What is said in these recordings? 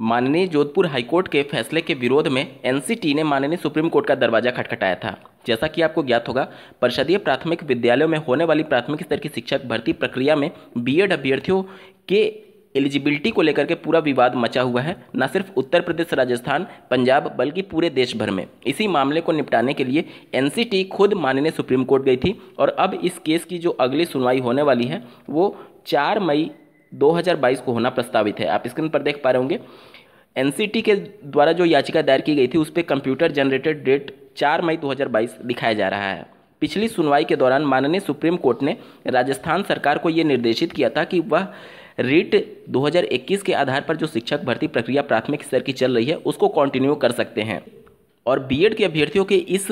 माननीय जोधपुर हाईकोर्ट के फैसले के विरोध में एनसीटी ने माननीय सुप्रीम कोर्ट का दरवाजा खटखटाया था जैसा कि आपको ज्ञात होगा परिषदीय प्राथमिक विद्यालयों में होने वाली प्राथमिक स्तर की शिक्षक भर्ती प्रक्रिया में बीएड अभ्यर्थियों के एलिजिबिलिटी को लेकर के पूरा विवाद मचा हुआ है न सिर्फ उत्तर प्रदेश राजस्थान पंजाब बल्कि पूरे देश भर में इसी मामले को निपटाने के लिए एनसीटी खुद माननीय सुप्रीम कोर्ट गई थी और अब इस केस की जो अगली सुनवाई होने वाली है वो चार मई 2022 को होना प्रस्तावित है आप स्क्रीन पर देख पा रहे होंगे एनसीटी के द्वारा जो याचिका दायर की गई थी उस पर कंप्यूटर जनरेटेड डेट 4 मई 2022 दिखाया जा रहा है पिछली सुनवाई के दौरान माननीय सुप्रीम कोर्ट ने राजस्थान सरकार को ये निर्देशित किया था कि वह रीट 2021 के आधार पर जो शिक्षक भर्ती प्रक्रिया प्राथमिक स्तर की चल रही है उसको कंटिन्यू कर सकते हैं और बीएड के अभ्यर्थियों के इस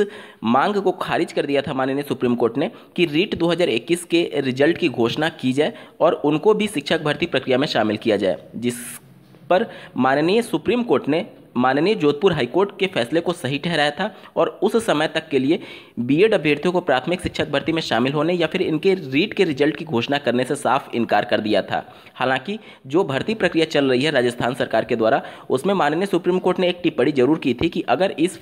मांग को खारिज कर दिया था माननीय सुप्रीम कोर्ट ने कि रीट 2021 के रिजल्ट की घोषणा की जाए और उनको भी शिक्षक भर्ती प्रक्रिया में शामिल किया जाए जिस पर माननीय सुप्रीम कोर्ट ने माननीय जोधपुर हाईकोर्ट के फैसले को सही ठहराया था और उस समय तक के लिए बीएड अभ्यर्थियों को प्राथमिक शिक्षक भर्ती में शामिल होने या फिर इनके रीट के रिजल्ट की घोषणा करने से साफ इनकार कर दिया था हालांकि जो भर्ती प्रक्रिया चल रही है राजस्थान सरकार के द्वारा उसमें माननीय सुप्रीम कोर्ट ने एक टिप्पणी जरूर की थी कि अगर इस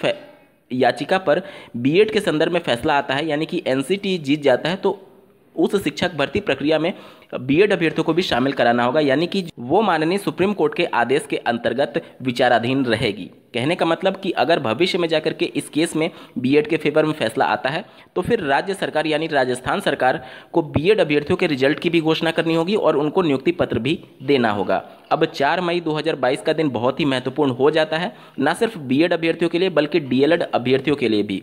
याचिका पर बीएड के संदर्भ में फैसला आता है यानी कि एनसीटी जीत जाता है तो उस शिक्षक भर्ती प्रक्रिया में बीएड अभ्यर्थियों को भी शामिल कराना होगा यानी कि वो माननीय सुप्रीम कोर्ट के आदेश के अंतर्गत विचाराधीन रहेगी कहने का मतलब कि अगर भविष्य में जाकर के इस केस में बीएड के फेवर में फैसला आता है तो फिर राज्य सरकार यानी राजस्थान सरकार को बीएड अभ्यर्थियों के रिजल्ट की भी घोषणा करनी होगी और उनको नियुक्ति पत्र भी देना होगा अब 4 मई 2022 का दिन बहुत ही महत्वपूर्ण हो जाता है न सिर्फ बीएड अभ्यर्थियों के लिए बल्कि डीएलएड अभ्यर्थियों के लिए भी